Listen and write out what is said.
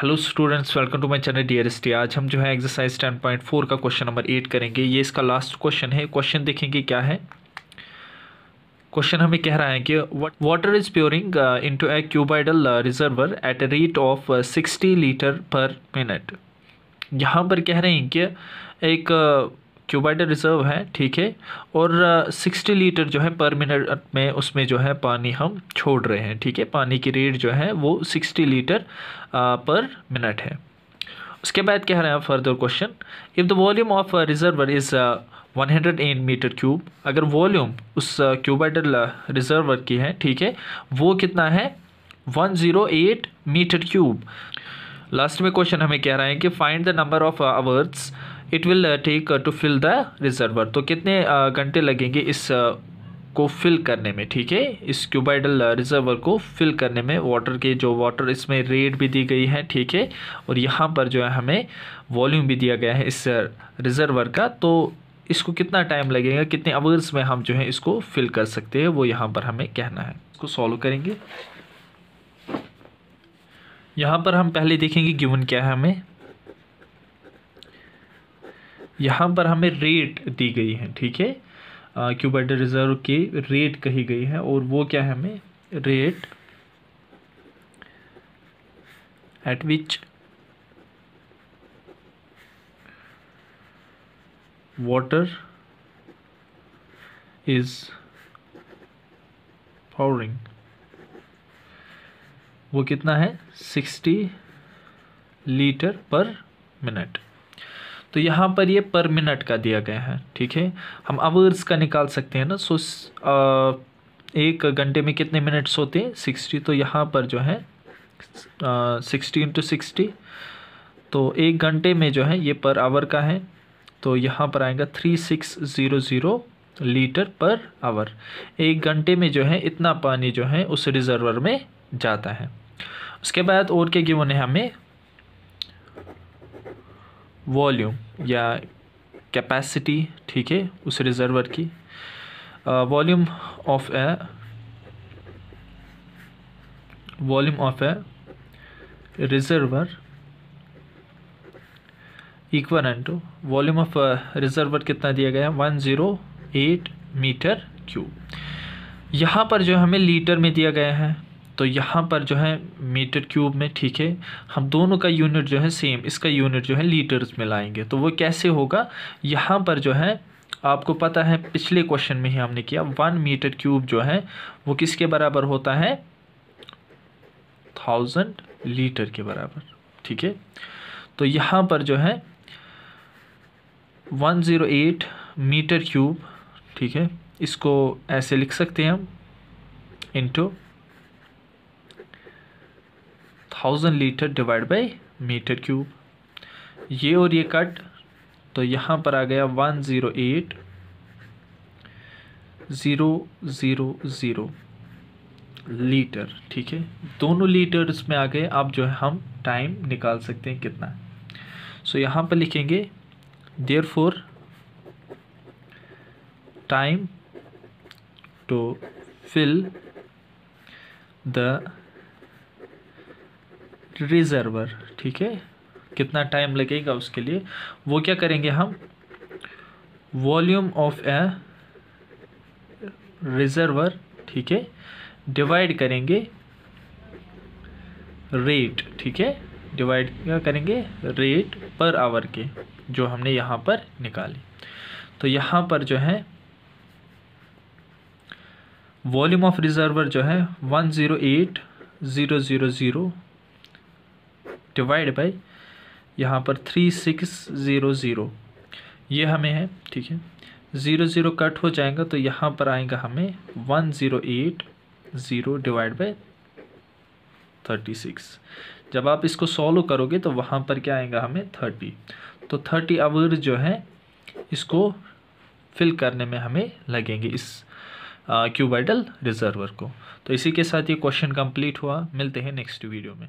hello students welcome to my channel D S T आज हम जो है एक्सरसाइज टेन पॉइंट फोर का क्वेश्चन नंबर एट करेंगे ये इसका लास्ट क्वेश्चन है क्वेश्चन देखेंगे क्या है क्वेश्चन हमें कह रहा है कि water is pouring into a cuboidal reservoir at rate of sixty litre per minute यहाँ पर कह रहे हैं कि एक uh, क्यूबाइड रिज़र्व है ठीक है और सिक्सटी लीटर जो है पर मिनट में उसमें जो है पानी हम छोड़ रहे हैं ठीक है पानी की रेट जो है वो सिक्सटी लीटर पर मिनट है उसके बाद कह रहे हैं further question if the volume of reservoir is one hundred eight metre cube अगर वॉल्यूम उस क्यूबाइडल रिजर्वर की है ठीक है वो कितना है one zero eight metre cube last में क्वेश्चन हमें कह रहा है कि find the number of hours it will take to fill the reservoir तो कितने uh, घंटे लगेंगे इस uh, को फिल करने में ठीक है इस क्यूबाइडल रिजर्वर uh, को फिल करने में वाटर के जो वाटर इसमें रेट भी दी गई है ठीक है और यहाँ पर जो है हमें वॉल्यूम भी दिया गया है इस रिजर्वर का तो इसको कितना टाइम लगेगा कितने आवर्स में हम जो है इसको फिल कर सकते हैं वो यहाँ पर हमें कहना है इसको सॉल्व करेंगे यहाँ पर हम पहले देखेंगे गिवन क्या है हमें यहाँ पर हमें रेट दी गई है ठीक है क्यूबाइट रिजर्व की रेट कही गई है और वो क्या है हमें rate at which water is pouring वो कितना है सिक्सटी लीटर पर मिनट तो यहाँ पर ये पर मिनट का दिया गया है ठीक है हम आवर्स का निकाल सकते हैं ना सो एक घंटे में कितने मिनट्स होते हैं सिक्सटी तो यहाँ पर जो है सिक्सटी इंटू सिक्सटी तो एक घंटे में जो है ये पर आवर का है तो यहाँ पर आएगा three six zero zero litre per hour एक घंटे में जो है इतना पानी जो है उस रिज़र्वर में जाता है उसके बाद और क्या गिवन है हमें वॉल्यूम या कैपेसिटी ठीक है उस रिजर्वर की volume of a volume of a reservoir equal to volume of reservoir कितना दिया गया one zero eight metre cube यहाँ पर जो हमें लीटर में दिया गया है तो यहाँ पर जो है मीटर क्यूब में ठीक है हम दोनों का यूनिट जो है सेम इसका यूनिट जो है लीटर्स में लाएंगे तो वो कैसे होगा यहाँ पर जो है आपको पता है पिछले क्वेश्चन में ही हमने किया वन मीटर क्यूब जो है वो किसके बराबर होता है थाउजेंड लीटर के बराबर ठीक है तो यहाँ पर जो है one zero eight metre cube ठीक है इसको ऐसे लिख सकते हैं हम into thousand litre divide by metre cube ये और ये कट तो यहाँ पर आ गया one zero eight zero zero zero litre ठीक है दोनों लीटर्स में आ गए अब जो है हम टाइम निकाल सकते हैं कितना सो so, यहाँ पर लिखेंगे therefore time to fill the reservoir ठीक है कितना टाइम लगेगा उसके लिए वो क्या करेंगे हम वॉल्यूम ऑफ ए रिजर्वर ठीक है डिवाइड करेंगे रेट ठीक है डिवाइड क्या करेंगे रेट पर आवर के जो हमने यहाँ पर निकाली तो यहाँ पर जो है वॉल्यूम ऑफ रिजर्वर जो है one zero eight zero zero zero divide by यहाँ पर थ्री सिक्स ज़ीरो ज़ीरो ये हमें है ठीक है ज़ीरो ज़ीरो कट हो जाएगा तो यहाँ पर आएगा हमें one zero eight zero divide by thirty six जब आप इसको सॉल्व करोगे तो वहाँ पर क्या आएगा हमें थर्टी तो थर्टी आवर जो है इसको फिल करने में हमें लगेंगे इस क्यूबाइडल रिजर्वर को तो इसी के साथ ये क्वेश्चन कंप्लीट हुआ मिलते हैं नेक्स्ट वीडियो में